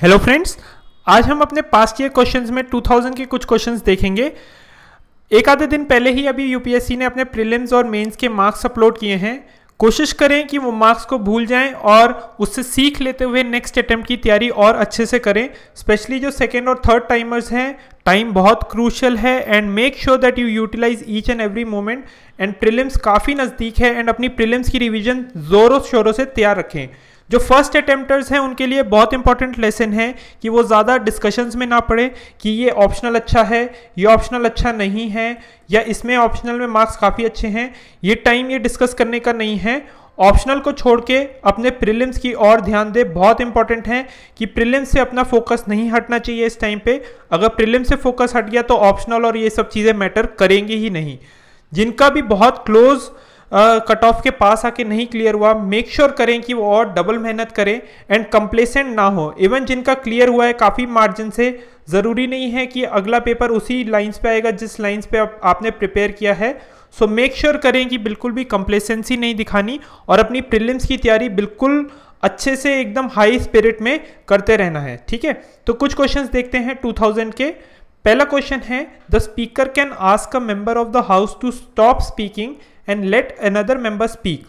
Hello friends आज हम अपने पास्ट ईयर क्वेश्चंस में 2000 के कुछ क्वेश्चंस देखेंगे एक आधे दिन पहले ही अभी यूपीएससी ने अपने प्रीलिम्स और मेंस के मार्क्स अपलोड किए हैं कोशिश करें कि वो मार्क्स को भूल जाएं और उससे सीख लेते हुए नेक्स्ट अटैम्प्ट की तैयारी और अच्छे से करें स्पेशली जो सेकेंड और थर्ड टाइमर्स हैं टाइम बहुत क्रूशल है and make sure that you utilize each and every moment and prelims काफ़ी नज़दीक है एंड अपनी प्रिलिम्स की रिविजन ज़ोरों शोरों से तैयार रखें जो फर्स्ट अटेम्प्टर्स हैं उनके लिए बहुत इंपॉर्टेंट लेसन है कि वो ज़्यादा डिस्कशंस में ना पड़े कि ये ऑप्शनल अच्छा है ये ऑप्शनल अच्छा नहीं है या इसमें ऑप्शनल में मार्क्स काफ़ी अच्छे हैं ये टाइम ये डिस्कस करने का नहीं है ऑप्शनल को छोड़ के अपने प्रिलिम्स की ओर ध्यान दें बहुत इंपॉर्टेंट है कि प्रिलिम्स से अपना फोकस नहीं हटना चाहिए इस टाइम पे अगर प्रिलिम्स से फोकस हट गया तो ऑप्शनल और ये सब चीज़ें मैटर करेंगी ही नहीं जिनका भी बहुत क्लोज़ कट ऑफ के पास आके नहीं क्लियर हुआ मेक श्योर sure करें कि वो और डबल मेहनत करें एंड कंप्लेसेंट ना हो इवन जिनका क्लियर हुआ है काफ़ी मार्जिन से ज़रूरी नहीं है कि अगला पेपर उसी लाइंस पे आएगा जिस लाइंस पे आप, आपने प्रिपेयर किया है सो मेक श्योर करें कि बिल्कुल भी कंप्लेसेंसी नहीं दिखानी और अपनी प्रिलिम्स की तैयारी बिल्कुल अच्छे से एकदम हाई स्पिरिट में करते रहना है ठीक है तो कुछ क्वेश्चन देखते हैं टू के पहला क्वेश्चन है the speaker can ask a member of the house to stop speaking and let another member speak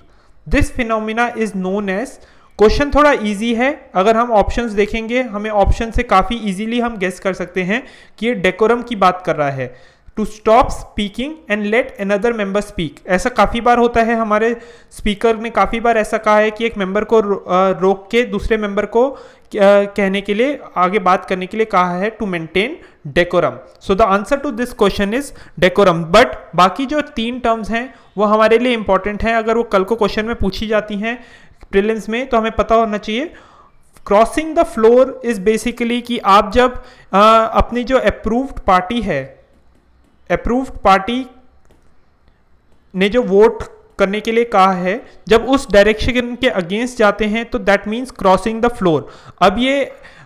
this phenomena is known as question थोड़ा इजी है अगर हम ऑप्शंस देखेंगे हमें ऑप्शन से काफ़ी इजीली हम गेस कर सकते हैं कि ये डेकोरम की बात कर रहा है to stop speaking and let another member speak ऐसा काफ़ी बार होता है हमारे स्पीकर ने काफ़ी बार ऐसा कहा है कि एक मेंबर को रोक के दूसरे मेंबर को कहने के लिए आगे बात करने के लिए कहा है to maintain decorum so the answer to this question is decorum but बाकी जो तीन टर्म्स हैं वो हमारे लिए इंपॉर्टेंट हैं अगर वो कल को क्वेश्चन में पूछी जाती हैं प्रिलिम्स में तो हमें पता होना चाहिए crossing the floor is basically कि आप जब आ, अपनी जो अप्रूव्ड पार्टी है अप्रूव्ड पार्टी ने जो वोट करने के लिए कहा है जब उस डायरेक्शन के अगेंस्ट जाते हैं तो that means crossing the floor अब ये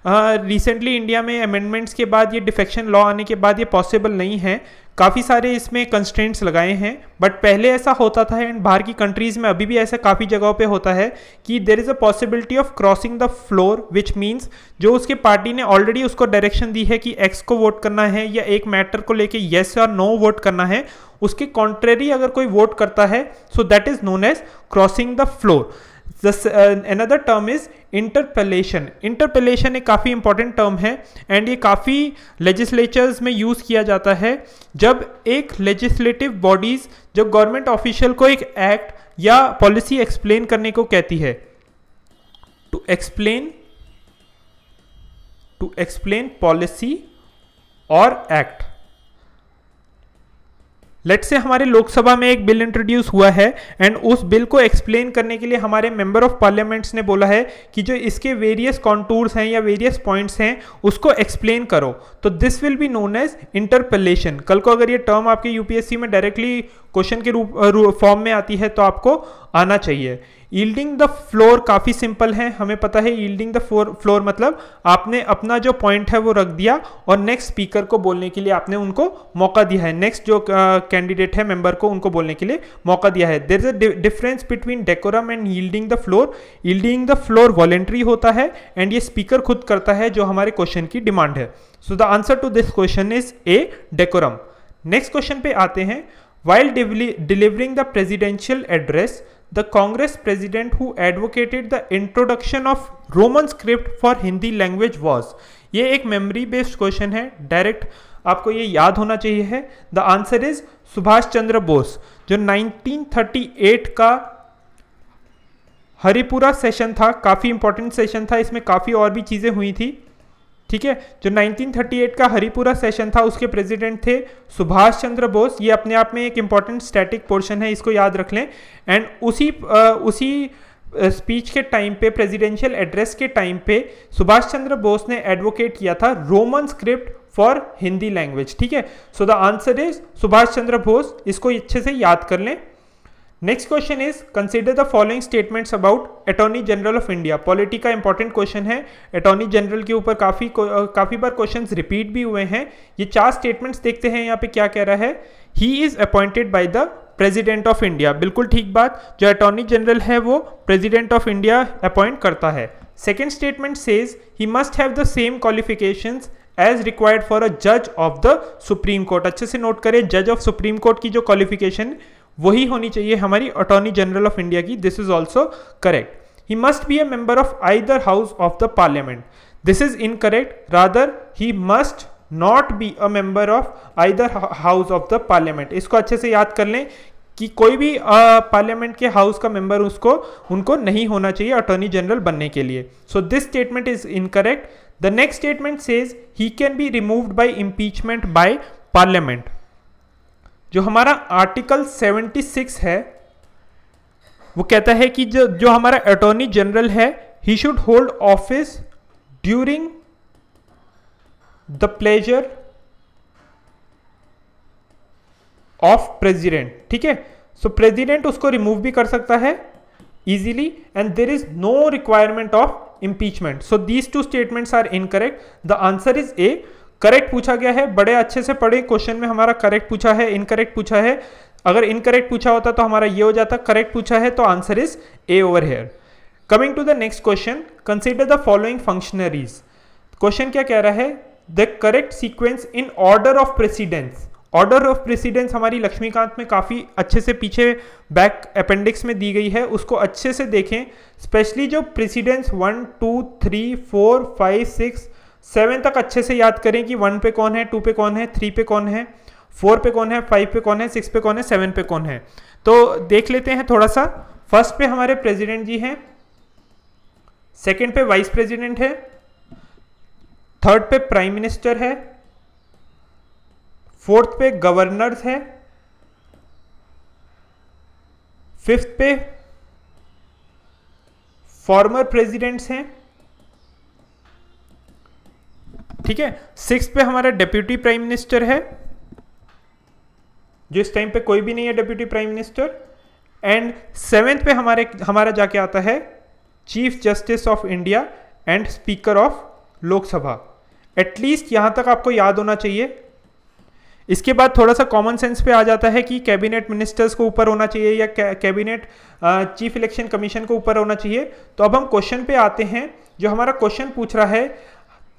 रिसेंटली uh, इंडिया में अमेंडमेंट्स के बाद ये डिफेक्शन लॉ आने के बाद ये पॉसिबल नहीं है काफ़ी सारे इसमें कंस्टेंट्स लगाए हैं बट पहले ऐसा होता था एंड बाहर की कंट्रीज़ में अभी भी ऐसा काफ़ी जगहों पे होता है कि there is a possibility of crossing the floor which means जो उसके पार्टी ने ऑलरेडी उसको डायरेक्शन दी है कि एक्स को वोट करना है या एक मैटर को लेके येस और नो वोट करना है उसके कॉन्ट्रेरी अगर कोई वोट करता है so that is known as crossing the floor another term is interpellation interpellation एक काफ़ी इंपॉर्टेंट टर्म है एंड ये काफ़ी लेजिस्लेचर्स में यूज़ किया जाता है जब एक लेजिस्लेटिव बॉडीज़ जब गवर्नमेंट ऑफिशियल को एक एक्ट या पॉलिसी एक्सप्लेन करने को कहती है to explain to explain policy और एक्ट लेट से हमारे लोकसभा में एक बिल इंट्रोड्यूस हुआ है एंड उस बिल को एक्सप्लेन करने के लिए हमारे मेंबर ऑफ पार्लियामेंट्स ने बोला है कि जो इसके वेरियस कॉन्टूर्स हैं या वेरियस पॉइंट्स हैं उसको एक्सप्लेन करो तो this will be known as interpellation कल को अगर ये टर्म आपके यूपीएससी में डायरेक्टली क्वेश्चन के रूप फॉर्म में आती है तो आपको आना चाहिए ईल्डिंग द फ्लोर काफ़ी सिंपल है हमें पता है ईल्डिंग द फ्लोर फ्लोर मतलब आपने अपना जो पॉइंट है वो रख दिया और नेक्स्ट स्पीकर को बोलने के लिए आपने उनको मौका दिया है नेक्स्ट जो कैंडिडेट uh, है मेंबर को उनको बोलने के लिए मौका दिया है there is a difference between decorum and yielding the floor yielding the floor voluntary होता है एंड ये स्पीकर खुद करता है जो हमारे क्वेश्चन की डिमांड है so the answer to this question is a decorum next question पे आते हैं while delivering the presidential address the Congress president who advocated the introduction of Roman script for Hindi language was ये एक मेमोरी बेस्ड क्वेश्चन है direct आपको ये याद होना चाहिए है the answer is Subhash Chandra Bose जो 1938 का हरिपुरा सेशन था काफ़ी इंपॉर्टेंट सेशन था इसमें काफ़ी और भी चीज़ें हुई थी ठीक है जो 1938 का हरिपुरा सेशन था उसके प्रेसिडेंट थे सुभाष चंद्र बोस ये अपने आप में एक इंपॉर्टेंट स्टैटिक पोर्शन है इसको याद रख लें एंड उसी उसी स्पीच के टाइम पे प्रेसिडेंशियल एड्रेस के टाइम पे सुभाष चंद्र बोस ने एडवोकेट किया था Roman script for Hindi language ठीक है so the answer is Subhash Chandra Bose इसको अच्छे से याद कर लें next question is consider the following statements about attorney general of India polity का इंपॉर्टेंट क्वेश्चन है अटॉर्नी जनरल के ऊपर काफी काफी बार क्वेश्चन रिपीट भी हुए हैं ये चार स्टेटमेंट्स देखते हैं यहाँ पे क्या कह रहा है he is appointed by the president of India बिल्कुल ठीक बात जो अटॉर्नी जनरल है वो प्रेजिडेंट ऑफ इंडिया अपॉइंट करता है second statement says he must have the same qualification as required for a जज ऑफ द सुप्रीम कोर्ट अच्छे से नोट करें जज ऑफ सुप्रीम कोर्ट की जो क्वालिफिकेशन वही होनी चाहिए हमारी अटॉर्नी जनरल ऑफ इंडिया की this is also correct he must be a member of either house of the parliament this is incorrect rather he must not be a member of either house of the parliament इसको अच्छे से याद कर लें कि कोई भी parliament uh, के हाउस का मेंबर उसको उनको नहीं होना चाहिए अटॉर्नी जनरल बनने के लिए so this statement is incorrect the next statement says he can be removed by impeachment by parliament जो हमारा आर्टिकल 76 है वो कहता है कि जो जो हमारा अटॉर्नी जनरल है he should hold office during the pleasure of president ठीक है सो प्रेसिडेंट उसको रिमूव भी कर सकता है easily and there is no requirement of impeachment so these two statements are incorrect the answer is a correct पूछा गया है बड़े अच्छे से पढ़े क्वेश्चन में हमारा करेक्ट पूछा है इनकरेक्ट पूछा है अगर इनकरेक्ट पूछा होता तो हमारा ये हो जाता करेक्ट पूछा है तो answer is A over here coming to the next question consider the following functionaries question क्या कह रहा है the correct sequence in order of precedence order of precedence हमारी लक्ष्मीकांत में काफ़ी अच्छे से पीछे बैक अपेंडिक्स में दी गई है उसको अच्छे से देखें स्पेशली जो precedence one two three four five six seven तक अच्छे से याद करें कि वन पे कौन है टू पे कौन है थ्री पे कौन है फोर पे कौन है फाइव पे कौन है सिक्स पे कौन है सेवन पे कौन है तो देख लेते हैं थोड़ा सा फर्स्ट पे हमारे प्रेसिडेंट जी हैं सेकंड पे वाइस प्रेसिडेंट है थर्ड पे प्राइम मिनिस्टर है फोर्थ पे गवर्नर्स है फिफ्थ पे फॉर्मर प्रेसिडेंट्स हैं ठीक है सिक्स पे हमारा डेप्यूटी प्राइम मिनिस्टर है जो इस टाइम पे कोई भी नहीं है deputy prime minister and seventh pay हमारे हमारा जाके आता है chief justice of India and speaker of Lok Sabha at least यहाँ तक आपको याद होना चाहिए इसके बाद थोड़ा सा कॉमन सेंस पे आ जाता है कि कैबिनेट मिनिस्टर्स को ऊपर होना चाहिए या कैबिनेट चीफ इलेक्शन कमीशन को ऊपर होना चाहिए तो अब हम क्वेश्चन पे आते हैं जो हमारा क्वेश्चन पूछ रहा है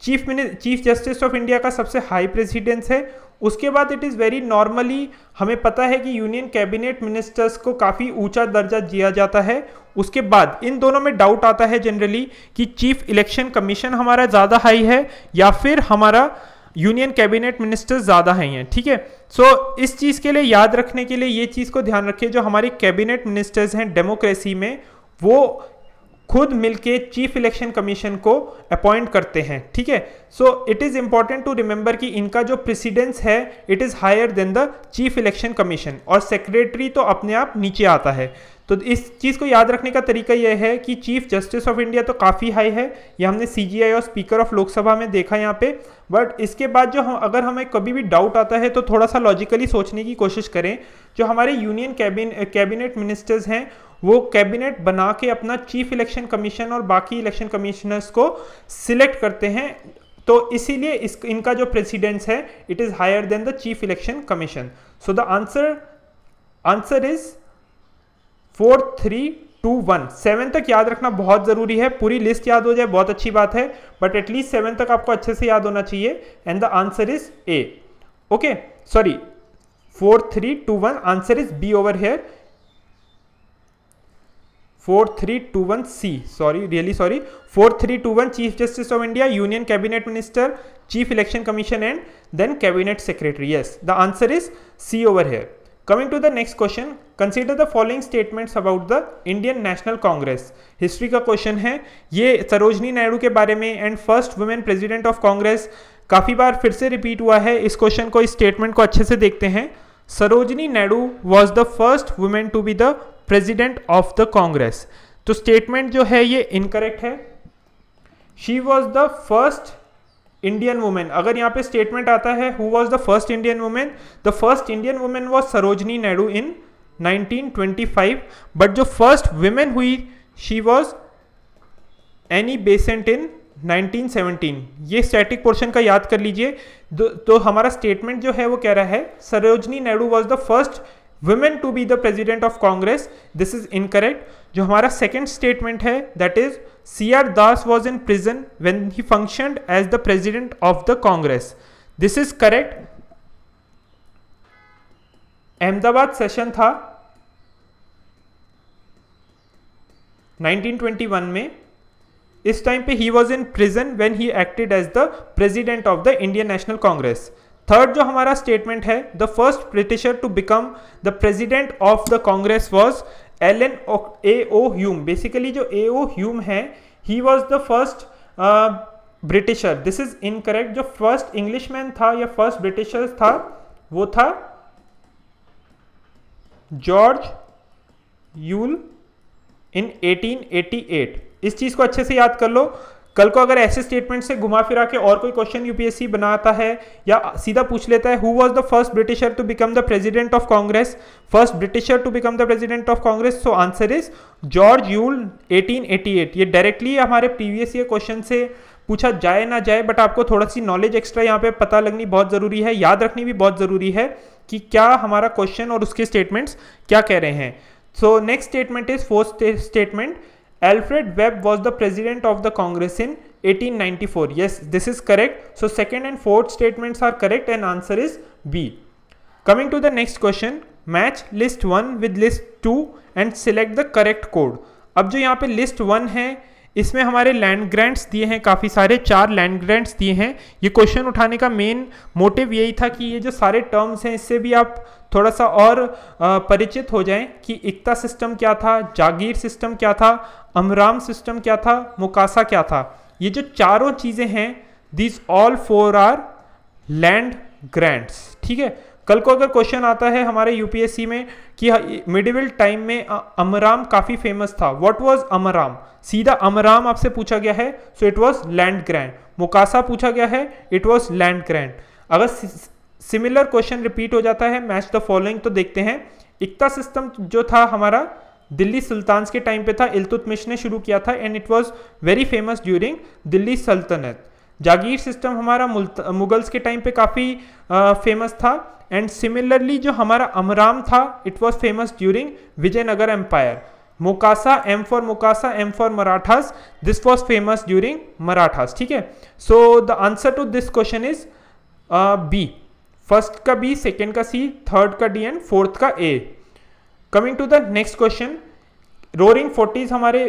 chief mini chief justice of India का सबसे हाई प्रेसिडेंस है उसके बाद इट इज़ वेरी नॉर्मली हमें पता है कि यूनियन कैबिनेट मिनिस्टर्स को काफ़ी ऊंचा दर्जा दिया जाता है उसके बाद इन दोनों में डाउट आता है जनरली कि चीफ इलेक्शन कमीशन हमारा ज़्यादा हाई है या फिर हमारा यूनियन कैबिनेट मिनिस्टर्स ज़्यादा हाई हैं ठीक है सो so, इस चीज़ के लिए याद रखने के लिए ये चीज़ को ध्यान रखिए जो हमारे कैबिनेट मिनिस्टर्स हैं डेमोक्रेसी में वो खुद मिलके चीफ इलेक्शन कमीशन को अपॉइंट करते हैं ठीक है so it is important to remember कि इनका जो प्रेसिडेंस है it is higher than the chief election commission और सेक्रेटरी तो अपने आप नीचे आता है तो इस चीज़ को याद रखने का तरीका यह है कि चीफ जस्टिस ऑफ इंडिया तो काफ़ी हाई है यह हमने सी और स्पीकर ऑफ लोकसभा में देखा यहाँ पे बट इसके बाद जो हम अगर हमें कभी भी डाउट आता है तो थोड़ा सा लॉजिकली सोचने की कोशिश करें जो हमारे यूनियन कैबिनेट मिनिस्टर्स हैं वो कैबिनेट बना के अपना चीफ इलेक्शन कमीशन और बाकी इलेक्शन कमिश्नर्स को सिलेक्ट करते हैं तो इसीलिए इस इनका जो प्रेसिडेंस है it is higher than the chief election commission so the answer answer is four three two one seven तक याद रखना बहुत ज़रूरी है पूरी लिस्ट याद हो जाए बहुत अच्छी बात है बट एटलीस्ट सेवन तक आपको अच्छे से याद होना चाहिए and the answer is A okay sorry four three two one answer is B over here four three two one C sorry really sorry four three two one chief justice of India union cabinet minister chief election commission and then cabinet secretary yes the answer is C over here coming to the next question consider the following statements about the Indian national Congress history का question है ये सरोजनी नायडू के बारे में and first women president of Congress काफ़ी बार फिर से रिपीट हुआ है इस क्वेश्चन को इस स्टेटमेंट को अच्छे से देखते हैं Sarojini Naidu was the first women to be the president of the Congress तो स्टेटमेंट जो है ये इनकरेक्ट है she was the first Indian women अगर यहां पे स्टेटमेंट आता है who was the first Indian women the first Indian women was Sarojini Naidu in 1925 but जो फर्स्ट वुमेन हुई she was Annie Besant in 1917 ये स्टैटिक पोर्शन का याद कर लीजिए तो हमारा स्टेटमेंट जो है वो कह रहा है Sarojini Naidu was the first women to be the president of Congress this is incorrect जो हमारा सेकेंड स्टेटमेंट है that is C R Das was in prison when he functioned as the president of the Congress this is correct Ahmedabad session था 1921 में इस time पे he was in prison when he acted as the president of the Indian national Congress third जो हमारा statement है the first Britisher to become the president of the Congress was L N A O Hume basically जो A O Hume है he was the first Britisher this is incorrect जो first Englishman था या first britisher था वो था George Yule इन 1888 इस चीज को अच्छे से याद कर लो कल को अगर ऐसे स्टेटमेंट से घुमा फिरा के और कोई क्वेश्चन यूपीएससी बनाता है या सीधा पूछ लेता है who was the first Britisher to become the president of Congress first Britisher to become the president of Congress so answer is George Yule 1888 ये डायरेक्टली हमारे प्रीवियस ईयर क्वेश्चन से पूछा जाए ना जाए बट आपको थोड़ा सी नॉलेज एक्स्ट्रा यहाँ पे पता लगनी बहुत ज़रूरी है याद रखनी भी बहुत ज़रूरी है कि क्या हमारा क्वेश्चन और उसके स्टेटमेंट्स क्या कह रहे हैं so next statement is fourth statement Alfred Webb was the president of the Congress in 1894. Yes, this is correct. So second and fourth statements are correct and answer is B. Coming to the next question, match list 1 with list 2 and select the correct code. अब जो यहाँ पे list 1 है इसमें हमारे land grants दिए हैं काफ़ी सारे चार लैंड ग्रांट्स दिए हैं ये क्वेश्चन उठाने का मेन मोटिव यही था कि ये जो सारे टर्म्स हैं इससे भी आप थोड़ा सा और परिचित हो जाएं कि एकता सिस्टम क्या था जागीर सिस्टम क्या था अमराम सिस्टम क्या था मुकासा क्या था ये जो चारों चीज़ें हैं this all four are land grants ठीक है कल को अगर क्वेश्चन आता है हमारे यूपीएससी में कि मिडिवल टाइम में अमराम काफ़ी फेमस था व्हाट वाज अमराम सीधा अमराम आपसे पूछा गया है so it was land grant मुकासा पूछा गया है इट वाज लैंड ग्रैंड अगर सिमिलर क्वेश्चन रिपीट हो जाता है मैच द फॉलोइंग तो देखते हैं इक्ता सिस्टम जो था हमारा दिल्ली सुल्तान के टाइम पे था इलतुतमिश ने शुरू किया था and it was very famous during Delhi सल्तनत जागीर सिस्टम हमारा मुगल्स के टाइम पे काफ़ी फेमस था एंड सिमिलरली जो हमारा अमराम था it was famous during Vijayanagar empire mokasa M for mokasa M for Marathas this was famous during Marathas ठीक है so the answer to this question is B first का बी सेकेंड का सी थर्ड का डी एंड फोर्थ का A coming to the next question roaring forties हमारे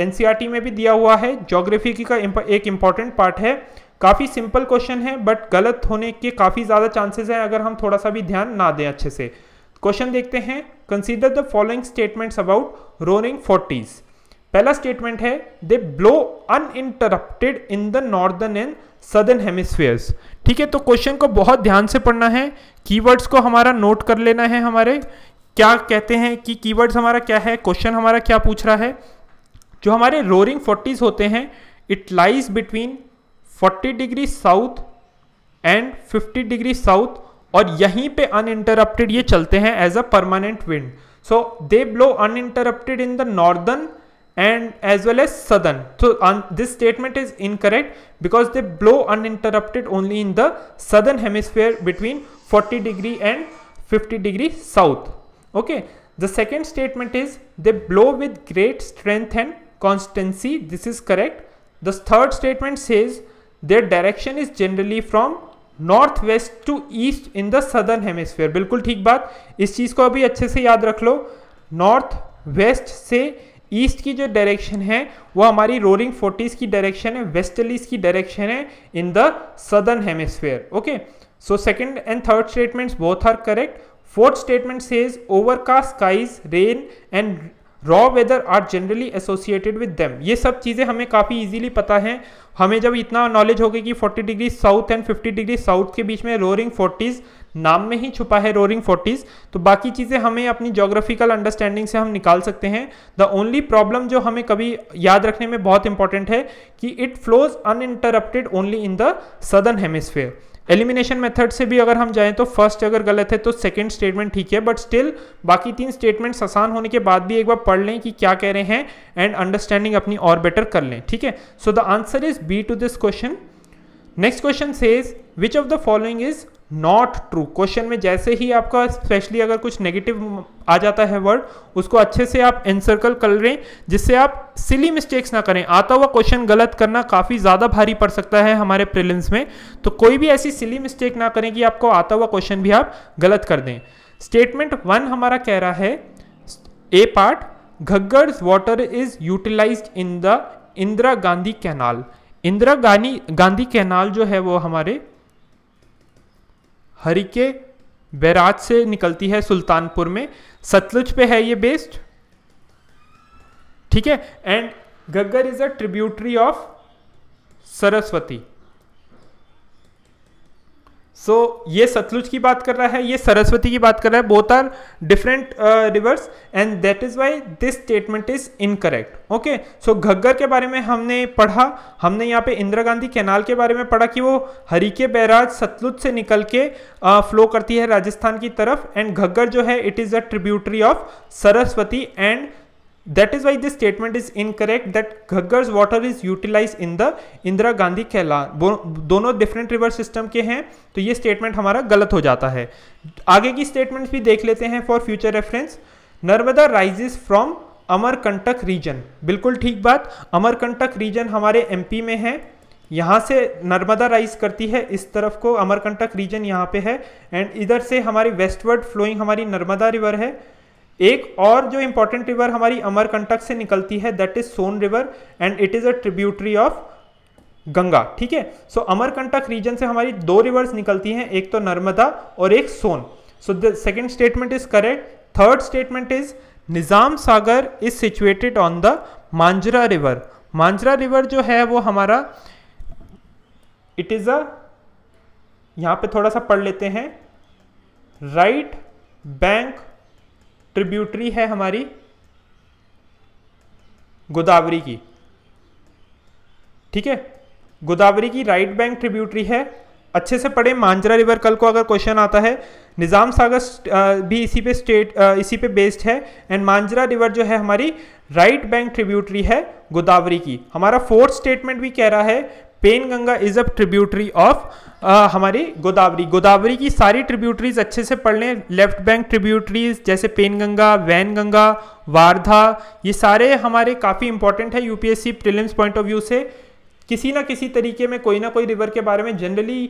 NCERT e में भी दिया हुआ है जोग्राफी की का एक इम्पॉर्टेंट पार्ट है काफ़ी सिंपल क्वेश्चन है बट गलत होने के काफ़ी ज़्यादा चांसेस हैं अगर हम थोड़ा सा भी ध्यान ना दें अच्छे से क्वेश्चन देखते हैं consider the following statements about roaring forties पहला स्टेटमेंट है they blow uninterrupted in the northern and southern hemispheres ठीक है तो क्वेश्चन को बहुत ध्यान से पढ़ना है कीवर्ड्स को हमारा नोट कर लेना है हमारे क्या कहते हैं कि कीवर्ड्स हमारा क्या है क्वेश्चन हमारा क्या पूछ रहा है जो हमारे रोरिंग फोर्टीज होते हैं it lies between 40 degree south and 50 degree south और यहीं पे इंटरप्टेड ये चलते हैं as a permanent wind so they blow uninterrupted in the northern and as well as southern so this statement is incorrect because they blow uninterrupted only in the southern hemisphere between forty degree and fifty degree south okay the second statement is they blow with great strength and constancy this is correct the third statement says their direction is generally from north west to east in the southern hemisphere बिल्कुल ठीक बात इस चीज़ को अभी अच्छे से याद रख लो नॉर्थ वेस्ट से ईस्ट की जो डायरेक्शन है वो हमारी रोलिंग फोर्टीज की डायरेक्शन है वेस्टलीज की डायरेक्शन है in the southern hemisphere okay so second and third statements both are correct Fourth statement says overcast skies, rain and raw weather are generally associated with them ये सब चीज़ें हमें काफ़ी easily पता है हमें जब इतना नॉलेज होगी कि 40 degree south and 50 degree south के बीच में रोरिंग फोर्टीज़ नाम में ही छुपा है रोरिंग फोर्टीज़ तो बाकी चीज़ें हमें अपनी जोग्राफिकल अंडरस्टैंडिंग से हम निकाल सकते हैं द ओनली प्रॉब्लम जो हमें कभी याद रखने में बहुत इंपॉर्टेंट है कि it flows uninterrupted only in the southern hemisphere elimination method से भी अगर हम जाएं तो फर्स्ट अगर गलत है तो सेकंड स्टेटमेंट ठीक है बट स्टिल बाकी तीन स्टेटमेंट्स आसान होने के बाद भी एक बार पढ़ लें कि क्या कह रहे हैं एंड अंडरस्टैंडिंग अपनी और बेटर कर लें ठीक है so the answer is B to this question next question says which of the following is not true question में जैसे ही आपका स्पेशली अगर कुछ नेगेटिव आ जाता है वर्ड उसको अच्छे से आप एनसर्कल कर लें जिससे आप सिली मिस्टेक्स ना करें आता हुआ क्वेश्चन गलत करना काफ़ी ज़्यादा भारी पड़ सकता है हमारे प्रिलिम्स में तो कोई भी ऐसी सिली मिस्टेक ना करें कि आपको आता हुआ क्वेश्चन भी आप गलत कर दें स्टेटमेंट वन हमारा कह रहा है A part Ghaggar's water is utilize in the Indira Gandhi canal Indira Gandhi Gandhi canal जो है वो हमारे हरी के बैराज से निकलती है सुल्तानपुर में सतलुज पे है ये बेस्ड ठीक है and Ghaggar is a tributary of Saraswati so so, ये सतलुज की बात कर रहा है ये सरस्वती की बात कर रहा है both are different rivers and that is why this statement is incorrect okay so Ghaggar के बारे में हमने पढ़ा हमने यहाँ पे इंदिरा गांधी कैनाल के बारे में पढ़ा कि वो हरी के बैराज सतलुज से निकल के फ्लो uh, करती है राजस्थान की तरफ एंड घग्गर जो है it is a tributary of Saraswati and That is why this statement is incorrect that Ghaggar's water is utilize in the Indira Gandhi कहला दोनों डिफरेंट रिवर सिस्टम के हैं तो ये स्टेटमेंट हमारा गलत हो जाता है आगे की स्टेटमेंट भी देख लेते हैं for future reference Narmada rises from Amarkantak region बिल्कुल ठीक बात अमरकंटक रीजन हमारे एमपी में है यहाँ से नर्मदा राइज करती है इस तरफ को अमरकंटक रीजन यहाँ पे है एंड इधर से हमारी वेस्टवर्ड फ्लोइंग हमारी नर्मदा रिवर है एक और जो इंपॉर्टेंट रिवर हमारी अमरकंटक से निकलती है that is Son river and it is a tributary of Ganga ठीक है सो अमरकंटक रीजन से हमारी दो रिवर्स निकलती हैं एक तो नर्मदा और एक Son so the second statement is correct third statement is Nizam Sagar is situated on the Manjra river Manjra river जो है वो हमारा इट इज़ अ यहां पे थोड़ा सा पढ़ लेते हैं राइट बैंक ट्रिब्यूटरी है हमारी गोदावरी की ठीक है गोदावरी की राइट बैंक ट्रिब्यूटरी है अच्छे से पढ़े मांजरा रिवर कल को अगर क्वेश्चन आता है निज़ाम सागर भी इसी पे स्टेट इसी पे बेस्ड है एंड मांजरा रिवर जो है हमारी राइट बैंक ट्रिब्यूटरी है गोदावरी की हमारा फोर्थ स्टेटमेंट भी कह रहा है Penganga is a tributary of हमारी गोदावरी गोदावरी की सारी ट्रिब्यूटरीज अच्छे से पढ़ लें लेफ्ट बैंक ट्रिब्यूटरीज जैसे पेन गंगा वैन गंगा वारधा ये सारे हमारे काफ़ी इंपॉर्टेंट है UPSC prelims point of view से किसी ना किसी तरीके में कोई ना कोई रिवर के बारे में जनरली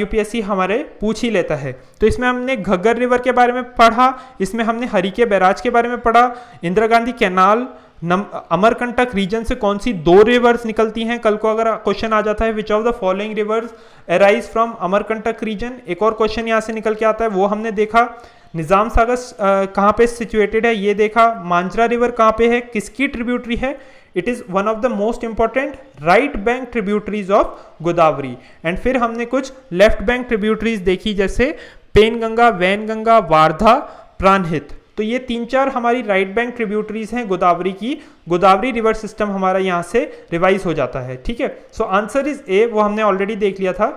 यूपीएससी uh, हमारे पूछ ही लेता है तो इसमें हमने घग्गर रिवर के बारे में पढ़ा इसमें हमने हरी के बैराज के बारे में पढ़ा इंदिरा गांधी कैनाल अमरकंटक रीजन से कौन सी दो रिवर्स निकलती हैं कल को अगर क्वेश्चन आ जाता है which of the following rivers arise from Amarkantak region एक और क्वेश्चन यहाँ से निकल के आता है वो हमने देखा निज़ाम सागर कहाँ पे सिचुएटेड है ये देखा मांजरा रिवर कहाँ पे है किसकी ट्रिब्यूटरी है it is one of the most important right bank tributaries of Godavari and फिर हमने कुछ लेफ्ट बैंक ट्रिब्यूटरीज देखी जैसे पेनगंगा वैनगंगा वारधा प्राणहित तो ये तीन चार हमारी राइट बैंक ट्रिब्यूटरीज हैं गोदावरी की गोदावरी रिवर सिस्टम हमारा यहाँ से रिवाइज हो जाता है ठीक है सो आंसर इज ए वो हमने ऑलरेडी देख लिया था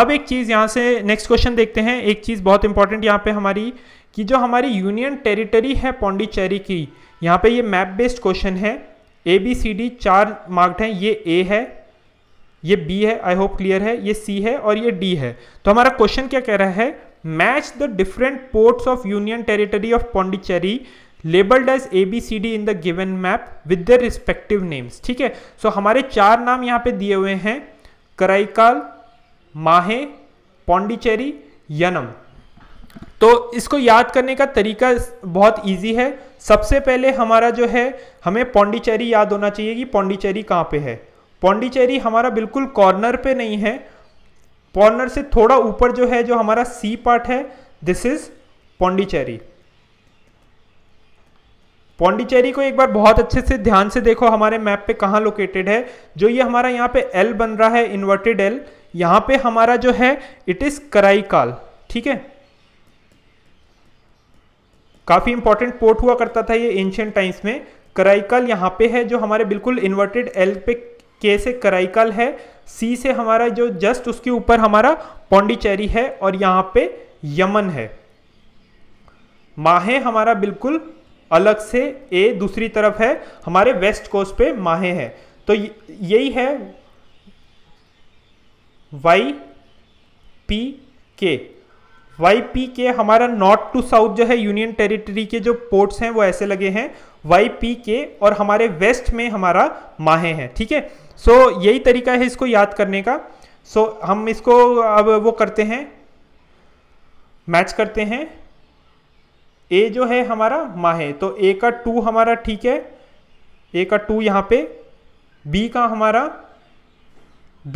अब एक चीज़ यहाँ से नेक्स्ट क्वेश्चन देखते हैं एक चीज़ बहुत इंपॉर्टेंट यहाँ पे हमारी कि जो हमारी यूनियन टेरिटरी है पौंडीचेरी की यहाँ पे ये मैप बेस्ड क्वेश्चन है ए बी सी डी चार मार्क्ड हैं ये ए है ये बी है आई होप क्लियर है ये सी है और ये डी है तो हमारा क्वेश्चन क्या कह रहा है match the different ports of union territory of Pondicherry labelled as A B C D in the given map with the respective names ठीक है सो हमारे चार नाम यहाँ पे दिए हुए हैं कराईकाल माहे पौंडीचेरी यनम तो इसको याद करने का तरीका बहुत इजी है सबसे पहले हमारा जो है हमें पौंडीचेरी याद होना चाहिए कि पौंडीचेरी कहाँ पे है पौंडीचेरी हमारा बिल्कुल कॉर्नर पे नहीं है पॉर्नर से थोड़ा ऊपर जो है जो हमारा सी पार्ट है दिस इज पौंडीचेरी पौंडीचेरी को एक बार बहुत अच्छे से ध्यान से देखो हमारे मैप पे कहाँ लोकेटेड है जो ये हमारा यहाँ पे एल बन रहा है इन्वर्टेड एल यहाँ पे हमारा जो है इट इज कराईकाल ठीक है काफी इंपॉर्टेंट पोर्ट हुआ करता था ये एंशियंट टाइम्स में कराईकाल यहाँ पे है जो हमारे बिल्कुल इन्वर्टेड एल पे के से कराईकाल है सी से हमारा जो जस्ट उसके ऊपर हमारा पौंडीचेरी है और यहां पे यमन है माहे हमारा बिल्कुल अलग से ए दूसरी तरफ है हमारे वेस्ट कोस्ट पे माहे है तो यही है वाई पी के वाई पी के हमारा नॉर्थ टू साउथ जो है यूनियन टेरिटरी के जो पोर्ट्स हैं वो ऐसे लगे हैं वाई पी के और हमारे वेस्ट में हमारा माहे हैं ठीक है सो so, यही तरीका है इसको याद करने का सो so, हम इसको अब वो करते हैं मैच करते हैं ए जो है हमारा माँ है तो ए का टू हमारा ठीक है ए का टू यहाँ पे बी का हमारा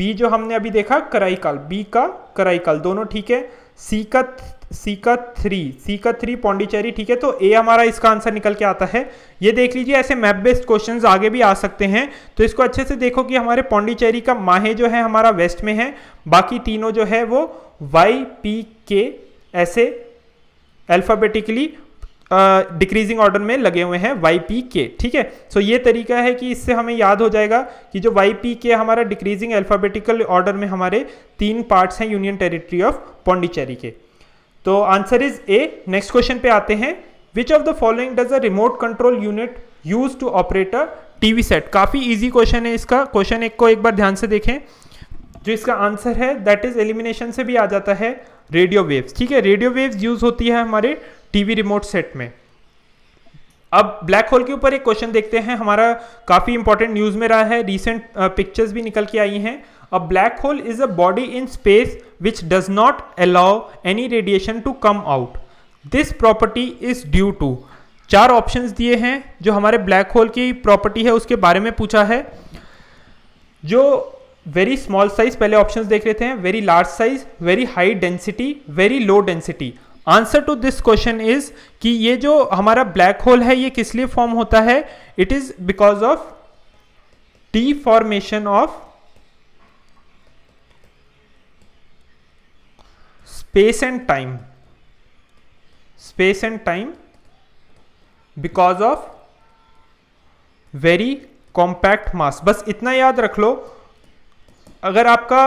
बी जो हमने अभी देखा कराई काल बी का कराई काल दोनों ठीक है सी का सीका थ्री सीका थ्री पौंडीचेरी ठीक है तो ए हमारा इसका आंसर निकल के आता है ये देख लीजिए ऐसे मैप बेस्ड क्वेश्चंस आगे भी आ सकते हैं तो इसको अच्छे से देखो कि हमारे पौंडीचेरी का माहे जो है हमारा वेस्ट में है बाकी तीनों जो है वो वाई पी के ऐसे अल्फ़ाबेटिकली डिक्रीजिंग ऑर्डर में लगे हुए हैं वाई पी के ठीक है सो ये तरीका है कि इससे हमें याद हो जाएगा कि जो वाई पी के हमारा डिक्रीजिंग अल्फ़ाबेटिकल ऑर्डर में हमारे तीन पार्ट्स हैं यूनियन टेरिटरी ऑफ पौंडीचेरी के तो answer is A next question पे आते हैं which of the following does a remote control unit use to operate a TV set काफी इजी क्वेश्चन है इसका क्वेश्चन एक को एक बार ध्यान से देखें जो इसका आंसर है दैट इज एलिमिनेशन से भी आ जाता है रेडियो वेव्स ठीक है रेडियो वेव्स यूज होती है हमारे टीवी रिमोट सेट में अब ब्लैक होल के ऊपर एक क्वेश्चन देखते हैं हमारा काफ़ी इंपॉर्टेंट न्यूज़ में रहा है रिसेंट पिक्चर्स भी निकल के आई हैं a black hole is a body in space which does not allow any radiation to come out this property is due to चार ऑप्शन दिए हैं जो हमारे ब्लैक होल की प्रॉपर्टी है उसके बारे में पूछा है जो वेरी स्मॉल साइज पहले ऑप्शन देख लेते हैं very large size very high density very low density answer to this question is कि ये जो हमारा ब्लैक होल है ये किस लिए फॉर्म होता है it is because of deformation of space and time space and time because of very compact mass बस इतना याद रख लो अगर आपका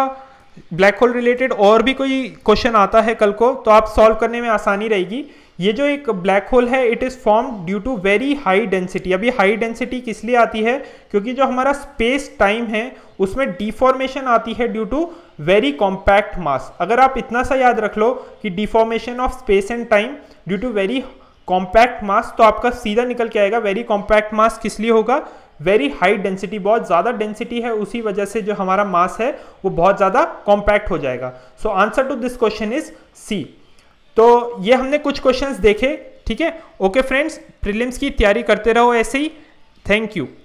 ब्लैक होल रिलेटेड और भी कोई क्वेश्चन आता है कल को तो आप सॉल्व करने में आसानी रहेगी ये जो एक ब्लैक होल है it is form due to very high density अभी हाई डेंसिटी किस लिए आती है क्योंकि जो हमारा स्पेस टाइम है उसमें डिफॉर्मेशन आती है due to very compact mass अगर आप इतना सा याद रख लो कि deformation of space and time due to very compact mass तो आपका सीधा निकल के आएगा वेरी कॉम्पैक्ट मास किस लिए होगा वेरी हाई डेंसिटी बहुत ज़्यादा डेंसिटी है उसी वजह से जो हमारा मास है वो बहुत ज़्यादा कॉम्पैक्ट हो जाएगा so answer to this question is C तो ये हमने कुछ क्वेश्चंस देखे ठीक है ओके फ्रेंड्स प्रीलिम्स की तैयारी करते रहो ऐसे ही थैंक यू